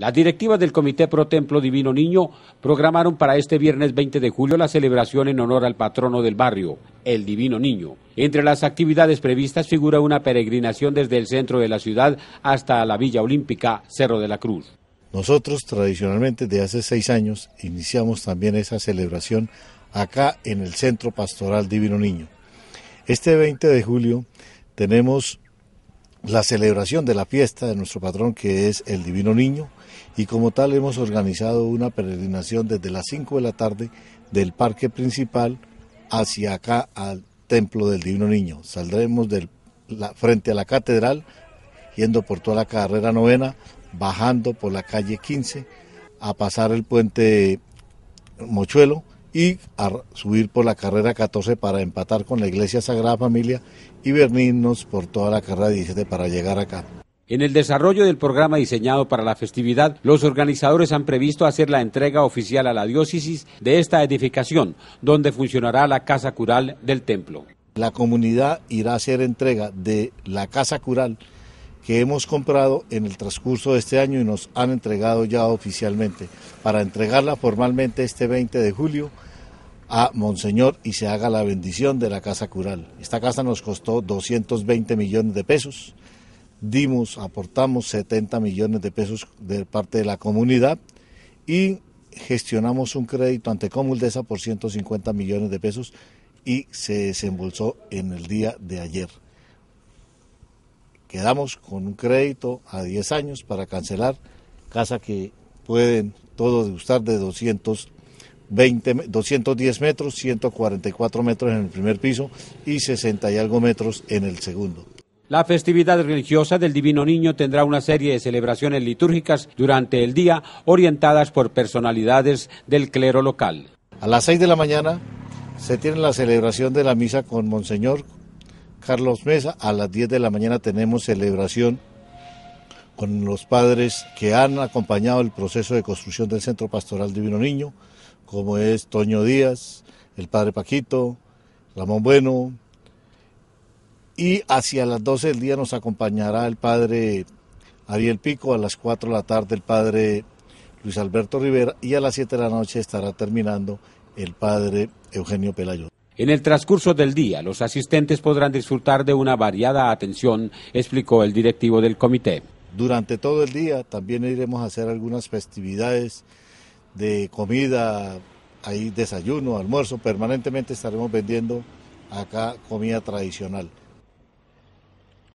Las directivas del Comité Pro Templo Divino Niño programaron para este viernes 20 de julio la celebración en honor al patrono del barrio, el Divino Niño. Entre las actividades previstas figura una peregrinación desde el centro de la ciudad hasta la Villa Olímpica, Cerro de la Cruz. Nosotros tradicionalmente de hace seis años iniciamos también esa celebración acá en el Centro Pastoral Divino Niño. Este 20 de julio tenemos la celebración de la fiesta de nuestro patrón que es el Divino Niño y como tal hemos organizado una peregrinación desde las 5 de la tarde del parque principal hacia acá al templo del Divino Niño. Saldremos del, frente a la catedral yendo por toda la carrera novena, bajando por la calle 15 a pasar el puente Mochuelo y a subir por la carrera 14 para empatar con la Iglesia Sagrada Familia y venirnos por toda la carrera 17 para llegar acá. En el desarrollo del programa diseñado para la festividad, los organizadores han previsto hacer la entrega oficial a la diócesis de esta edificación, donde funcionará la casa cural del templo. La comunidad irá a hacer entrega de la casa cural que hemos comprado en el transcurso de este año y nos han entregado ya oficialmente, para entregarla formalmente este 20 de julio a Monseñor y se haga la bendición de la casa cural. Esta casa nos costó 220 millones de pesos, dimos, aportamos 70 millones de pesos de parte de la comunidad y gestionamos un crédito ante Comuldesa por 150 millones de pesos y se desembolsó en el día de ayer quedamos con un crédito a 10 años para cancelar, casa que pueden todos gustar de 210 metros, 144 metros en el primer piso y 60 y algo metros en el segundo. La festividad religiosa del Divino Niño tendrá una serie de celebraciones litúrgicas durante el día orientadas por personalidades del clero local. A las 6 de la mañana se tiene la celebración de la misa con Monseñor Carlos Mesa. A las 10 de la mañana tenemos celebración con los padres que han acompañado el proceso de construcción del Centro Pastoral Divino Niño, como es Toño Díaz, el padre Paquito, Ramón Bueno. Y hacia las 12 del día nos acompañará el padre Ariel Pico, a las 4 de la tarde el padre Luis Alberto Rivera y a las 7 de la noche estará terminando el padre Eugenio Pelayo. En el transcurso del día, los asistentes podrán disfrutar de una variada atención, explicó el directivo del comité. Durante todo el día también iremos a hacer algunas festividades de comida, hay desayuno, almuerzo, permanentemente estaremos vendiendo acá comida tradicional.